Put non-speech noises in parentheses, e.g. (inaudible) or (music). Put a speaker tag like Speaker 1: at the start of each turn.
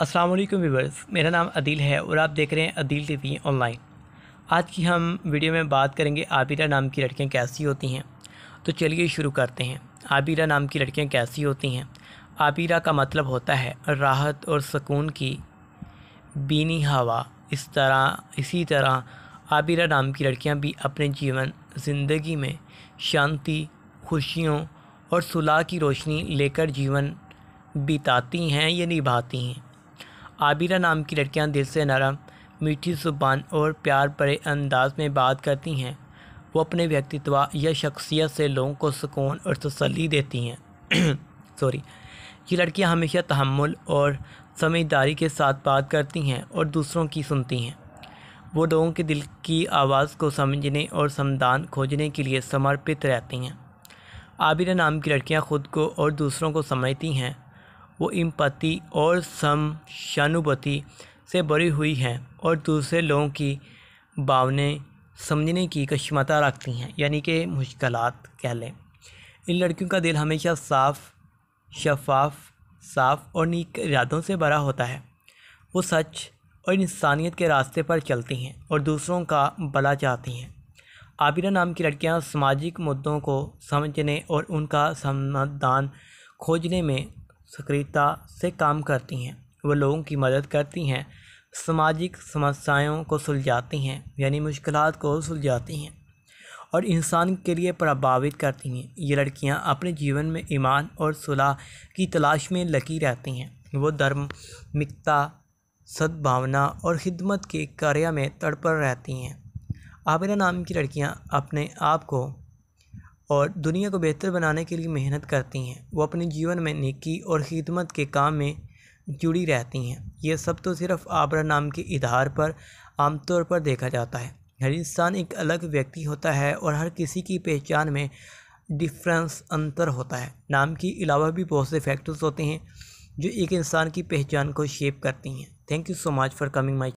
Speaker 1: अस्सलाम वालेकुम व्यूवर्स मेरा नाम अदील है और आप देख रहे हैं अदील टीवी ऑनलाइन आज की हम वीडियो में बात करेंगे आबिरा नाम की लड़कियां कैसी होती हैं तो चलिए शुरू करते हैं आबिरा नाम की लड़कियां कैसी होती हैं आबिरा का मतलब होता है राहत और सुकून की बीनी हवा इस तरह इसी तरह आबिरा नाम की लड़कियाँ भी अपने जीवन ज़िंदगी में शांति खुशियों और सुलह की रोशनी लेकर जीवन बिताती हैं या निभाती हैं आबिरा नाम की लड़कियां दिल से नरम मीठी ज़ुबान और प्यार भरे अंदाज में बात करती हैं वो अपने व्यक्तित्व या शख्सियत से लोगों को सुकून और तसली देती हैं (clears throat) सॉरी ये लड़कियां हमेशा तहमुल और समझदारी के साथ बात करती हैं और दूसरों की सुनती हैं वो लोगों के दिल की आवाज़ को समझने और समदान खोजने के लिए समर्पित रहती हैं आबिरा नाम की लड़कियां खुद को और दूसरों को समझती हैं वो इम्पति और समशानुपति से भरी हुई हैं और दूसरे लोगों की भावने समझने की क्षमता रखती हैं यानी कि मुश्किल कह लें इन लड़कियों का दिल हमेशा साफ शफाफ साफ और नीक इरादों से भरा होता है वो सच और इंसानियत के रास्ते पर चलती हैं और दूसरों का भला चाहती हैं आबिरा नाम की लड़कियां सामाजिक मुद्दों को समझने और उनका समाधान खोजने में सक्रियता से काम करती हैं वह लोगों की मदद करती हैं सामाजिक समस्याओं को सुलझाती हैं यानी मुश्किल को सुलझाती हैं और इंसान के लिए प्रभावित करती हैं ये लड़कियां अपने जीवन में ईमान और सुलह की तलाश में लगी रहती हैं वो धर्मिकता सद्भावना और खिदमत के कार्य में तड़पर रहती हैं आबिरा नाम की लड़कियां अपने आप को और दुनिया को बेहतर बनाने के लिए मेहनत करती हैं वो अपने जीवन में निकी और खिदमत के काम में जुड़ी रहती हैं ये सब तो सिर्फ आबरा नाम के इधार पर आमतौर पर देखा जाता है हर इंसान एक अलग व्यक्ति होता है और हर किसी की पहचान में डिफरेंस अंतर होता है नाम के अलावा भी बहुत से फैक्टर्स होते हैं जो एक इंसान की पहचान को शेप करती हैं thank you so much for coming my